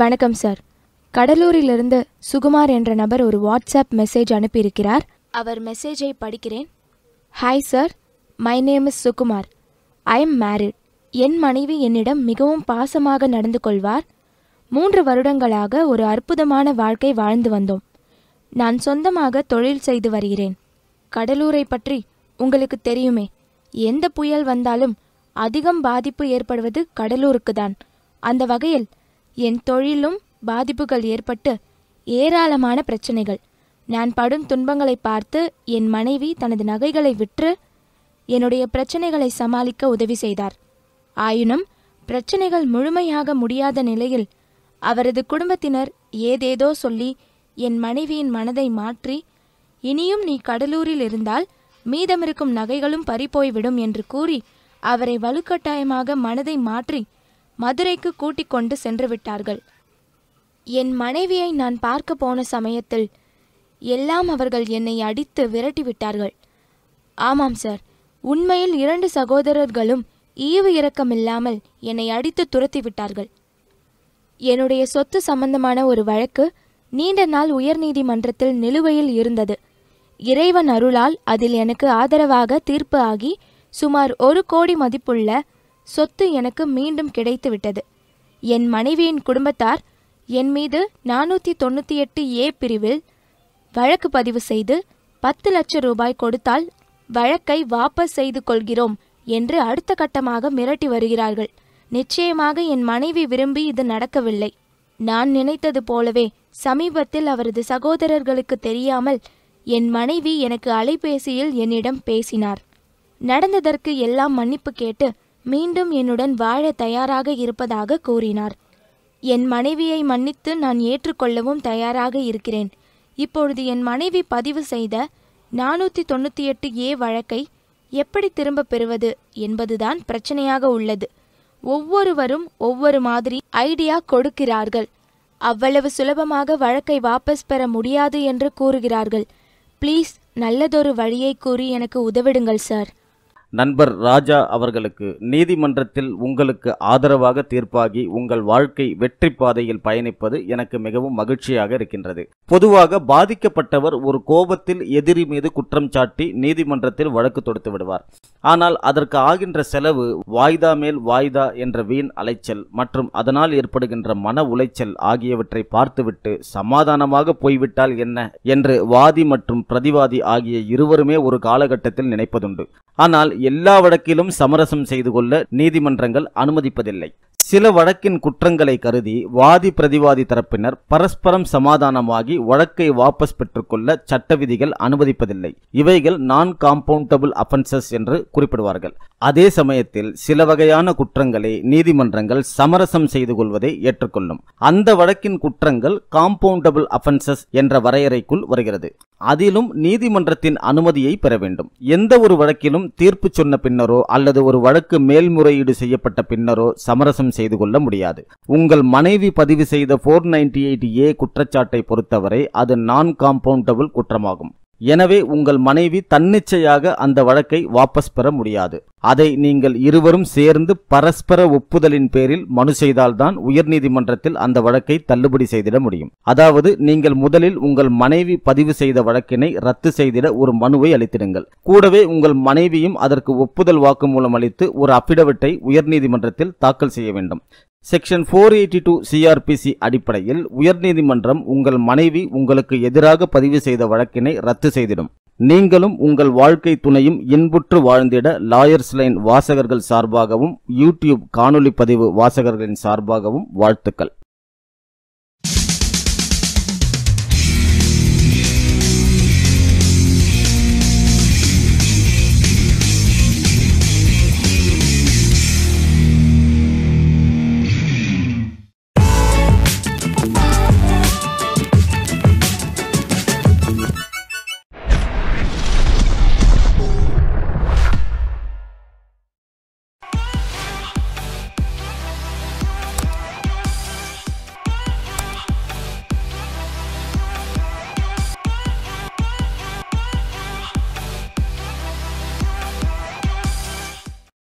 வணக்கம் சார் கடலூரிலிருந்து சுகுமார் என்ற நபர் ஒரு வாட்ஸ்அப் மெசேஜ் அனுப்பியிருக்கிறார் அவர் மெசேஜை படிக்கிறேன் hi sir my name is Sukumar I am married என் மனைவி என்னிடம் மிகவும் பாசமாக நடந்து கொள்வார் மூன்று வருடங்களாக ஒரு அற்புதமான வாழ்க்கை வாழ்ந்து வந்தோம் நான் சொந்தமாக தொழில் செய்து வருகிறேன் கடலூரை பற்றி உங்களுக்கு தெரியுமே எந்த புயல் வந்தாலும் அதிகம் பாதிப்பு ஏற்படுவது கடலூருக்கு தான் அந்த வகையில் என் தொழிலும் பாதிப்புகள் ஏற்பட்டு ஏராளமான பிரச்சனைகள் நான் படும் துன்பங்களை பார்த்து என் மனைவி தனது நகைகளை விற்று என்னுடைய பிரச்சனைகளை சமாளிக்க உதவி செய்தார் ஆயினும் பிரச்சனைகள் முழுமையாக முடியாத நிலையில் அவரது குடும்பத்தினர் ஏதேதோ சொல்லி என் மனைவியின் மனதை மாற்றி இனியும் நீ கடலூரில் இருந்தால் மீதமிருக்கும் நகைகளும் பறிபோய்விடும் என்று கூறி அவரை வலுக்கட்டாயமாக மனதை மாற்றி மதுரைக்கு கூட்டிக் கொண்டு சென்று விட்டார்கள் என் மனைவியை நான் பார்க்க போன சமயத்தில் எல்லாம் அவர்கள் என்னை அடித்து விரட்டி விட்டார்கள் ஆமாம் சார் உண்மையில் இரண்டு சகோதரர்களும் ஈவு இரக்கமில்லாமல் என்னை அடித்து துரத்திவிட்டார்கள் என்னுடைய சொத்து சம்பந்தமான ஒரு வழக்கு நீண்ட நாள் உயர்நீதிமன்றத்தில் நிலுவையில் இருந்தது இறைவன் அருளால் அதில் எனக்கு ஆதரவாக தீர்ப்பு ஆகி சுமார் ஒரு கோடி மதிப்புள்ள சொத்து எனக்கு மீண்டும் கிடைத்துவிட்டது என் மனைவியின் குடும்பத்தார் என் மீது நானூத்தி தொண்ணூத்தி எட்டு ஏ பிரிவில் வழக்கு பதிவு செய்து பத்து லட்சம் ரூபாய் கொடுத்தால் வழக்கை வாபஸ் செய்து கொள்கிறோம் என்று அடுத்த கட்டமாக மிரட்டி வருகிறார்கள் நிச்சயமாக என் மனைவி விரும்பி இது நடக்கவில்லை நான் நினைத்தது போலவே சமீபத்தில் அவரது சகோதரர்களுக்கு தெரியாமல் என் மனைவி எனக்கு அலைபேசியில் என்னிடம் பேசினார் நடந்ததற்கு எல்லாம் மன்னிப்பு கேட்டு மீண்டும் என்னுடன் வாழ தயாராக இருப்பதாக கூறினார் என் மனைவியை மன்னித்து நான் ஏற்றுக்கொள்ளவும் தயாராக இருக்கிறேன் இப்பொழுது என் மனைவி பதிவு செய்த நானூற்றி தொண்ணூற்றி எட்டு ஏ வழக்கை எப்படி திரும்ப பெறுவது என்பதுதான் பிரச்சனையாக உள்ளது ஒவ்வொருவரும் ஒவ்வொரு மாதிரி ஐடியா கொடுக்கிறார்கள் அவ்வளவு சுலபமாக வழக்கை வாபஸ் பெற முடியாது என்று கூறுகிறார்கள் ப்ளீஸ் நல்லதொரு வழியை கூறி எனக்கு உதவிடுங்கள் சார் நண்பர் ராஜா அவர்களுக்கு நீதிமன்றத்தில் உங்களுக்கு ஆதரவாக தீர்ப்பாகி உங்கள் வாழ்க்கை வெற்றி பாதையில் பயணிப்பது எனக்கு மிகவும் மகிழ்ச்சியாக இருக்கின்றது பொதுவாக பாதிக்கப்பட்டவர் ஒரு கோபத்தில் எதிரி மீது குற்றம் சாட்டி நீதிமன்றத்தில் வழக்கு தொடுத்து விடுவார் ஆனால் அதற்கு ஆகின்ற செலவு வாய்தா மேல் வாய்தா என்ற வீண் அலைச்சல் மற்றும் அதனால் ஏற்படுகின்ற மன உளைச்சல் ஆகியவற்றை பார்த்துவிட்டு சமாதானமாக போய்விட்டால் என்ன என்று வாதி மற்றும் பிரதிவாதி ஆகிய இருவருமே ஒரு காலகட்டத்தில் நினைப்பதுண்டு ஆனால் எல்லா வழக்கிலும் சமரசம் செய்து கொள்ள நீதிமன்றங்கள் அனுமதிப்பதில்லை சில வழக்கின் குற்றங்களை கருதி வாதி பிரதிவாதி தரப்பினர் பரஸ்பரம் சமாதானமாகி வழக்கை வாபஸ் பெற்றுக்கொள்ள சட்ட விதிகள் அனுமதிப்பதில்லை இவைகள் நான் காம்பவுண்டபிள் அஃபென்சஸ் என்று குறிப்பிடுவார்கள் அதே சமயத்தில் சில வகையான குற்றங்களை நீதிமன்றங்கள் சமரசம் செய்து கொள்வதை ஏற்றுக்கொள்ளும் அந்த வழக்கின் குற்றங்கள் காம்பவுண்டபிள் அஃபென்சஸ் என்ற வரையறைக்குள் வருகிறது அதிலும் நீதிமன்றத்தின் அனுமதியை பெற வேண்டும் எந்த ஒரு வழக்கிலும் தீர்ப்பு சொன்ன பின்னரோ அல்லது ஒரு வழக்கு மேல்முறையீடு செய்யப்பட்ட பின்னரோ சமரசம் செய்து கொள்ள முடியாது உங்கள் மனைவி பதிவு செய்த போர் நைன்டி எயிட் ஏ குற்றச்சாட்டை பொறுத்தவரை அது நான் காம்பவுண்டபிள் குற்றமாகும் எனவே உங்கள் மனைவி தன்னிச்சையாக அந்த வழக்கை வாபஸ் பெற முடியாது அதை நீங்கள் இருவரும் சேர்ந்து பரஸ்பர ஒப்புதலின் பேரில் மனு செய்தால்தான் உயர்நீதிமன்றத்தில் அந்த வழக்கை தள்ளுபடி செய்திட முடியும் அதாவது நீங்கள் முதலில் உங்கள் மனைவி பதிவு செய்த வழக்கினை ரத்து செய்திட ஒரு மனுவை அளித்திடுங்கள் கூடவே உங்கள் மனைவியும் அதற்கு ஒப்புதல் வாக்குமூலம் அளித்து ஒரு அபிடவிட்டை உயர்நீதிமன்றத்தில் தாக்கல் செய்ய வேண்டும் section four eighty two CrPC அடிப்படையில் உயர்நீதிமன்றம் உங்கள் மனைவி உங்களுக்கு எதிராக பதிவு செய்த வழக்கினை ரத்து செய்திடும் நீங்களும் உங்கள் வாழ்க்கை துணையும் இன்புற்று வாழ்ந்திட லாயர்ஸ் லைன் வாசகர்கள் சார்பாகவும் யூடியூப் காணொலி பதிவு வாசகர்களின் சார்பாகவும் வாழ்த்துக்கள்